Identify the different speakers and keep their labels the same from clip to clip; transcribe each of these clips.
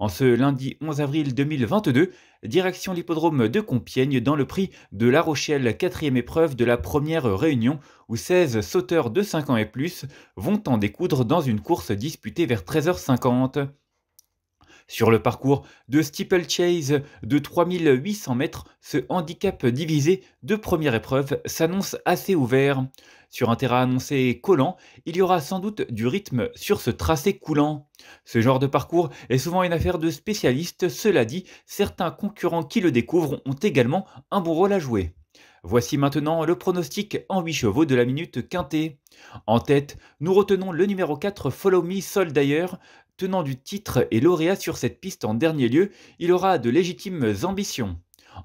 Speaker 1: En ce lundi 11 avril 2022, direction l'hippodrome de Compiègne dans le prix de La Rochelle, quatrième épreuve de la première réunion, où 16 sauteurs de 5 ans et plus vont en découdre dans une course disputée vers 13h50. Sur le parcours de steeplechase de 3800 mètres, ce handicap divisé de première épreuve s'annonce assez ouvert. Sur un terrain annoncé collant, il y aura sans doute du rythme sur ce tracé coulant. Ce genre de parcours est souvent une affaire de spécialistes, cela dit, certains concurrents qui le découvrent ont également un bon rôle à jouer. Voici maintenant le pronostic en 8 chevaux de la minute quintée. En tête, nous retenons le numéro 4 Follow Me Sol d'ailleurs, tenant du titre et lauréat sur cette piste en dernier lieu, il aura de légitimes ambitions.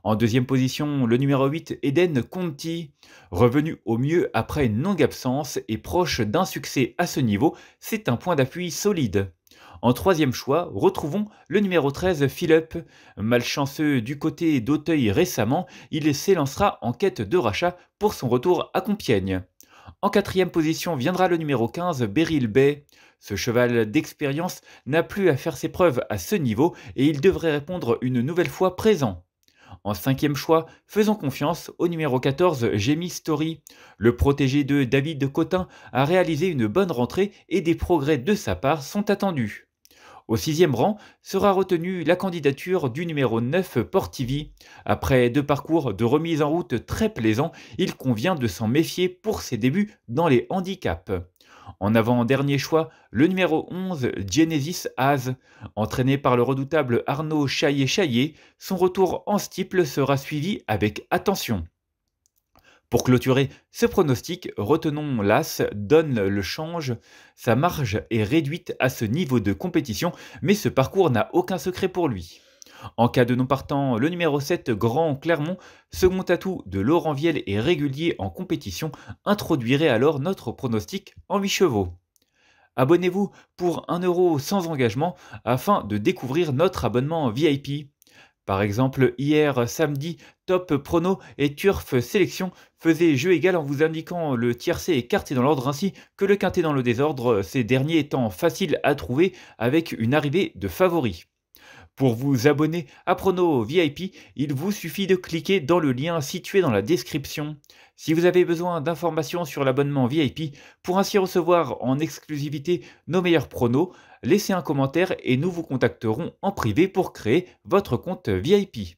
Speaker 1: En deuxième position, le numéro 8, Eden Conti. Revenu au mieux après une longue absence et proche d'un succès à ce niveau, c'est un point d'appui solide. En troisième choix, retrouvons le numéro 13, Philip. Malchanceux du côté d'Auteuil récemment, il s'élancera en quête de rachat pour son retour à Compiègne. En quatrième position viendra le numéro 15, Beryl Bay. Ce cheval d'expérience n'a plus à faire ses preuves à ce niveau et il devrait répondre une nouvelle fois présent. En cinquième choix, faisons confiance au numéro 14, Jamie Story. Le protégé de David Cotin a réalisé une bonne rentrée et des progrès de sa part sont attendus. Au sixième rang sera retenue la candidature du numéro 9 Portivi. Après deux parcours de remise en route très plaisants, il convient de s'en méfier pour ses débuts dans les handicaps. En avant-dernier choix, le numéro 11, Genesis Az. Entraîné par le redoutable Arnaud Chaillet-Chaillet, son retour en stiple sera suivi avec attention. Pour clôturer ce pronostic, retenons l'As donne le change. Sa marge est réduite à ce niveau de compétition, mais ce parcours n'a aucun secret pour lui. En cas de non partant, le numéro 7, Grand Clermont, second atout de Laurent Viel et régulier en compétition, introduirait alors notre pronostic en 8 chevaux. Abonnez-vous pour 1 euro sans engagement afin de découvrir notre abonnement VIP. Par exemple, hier samedi, Top Prono et Turf Sélection faisaient jeu égal en vous indiquant le tiercé écarté dans l'ordre ainsi que le quintet dans le désordre, ces derniers étant faciles à trouver avec une arrivée de favoris. Pour vous abonner à Prono VIP, il vous suffit de cliquer dans le lien situé dans la description. Si vous avez besoin d'informations sur l'abonnement VIP pour ainsi recevoir en exclusivité nos meilleurs pronos, laissez un commentaire et nous vous contacterons en privé pour créer votre compte VIP.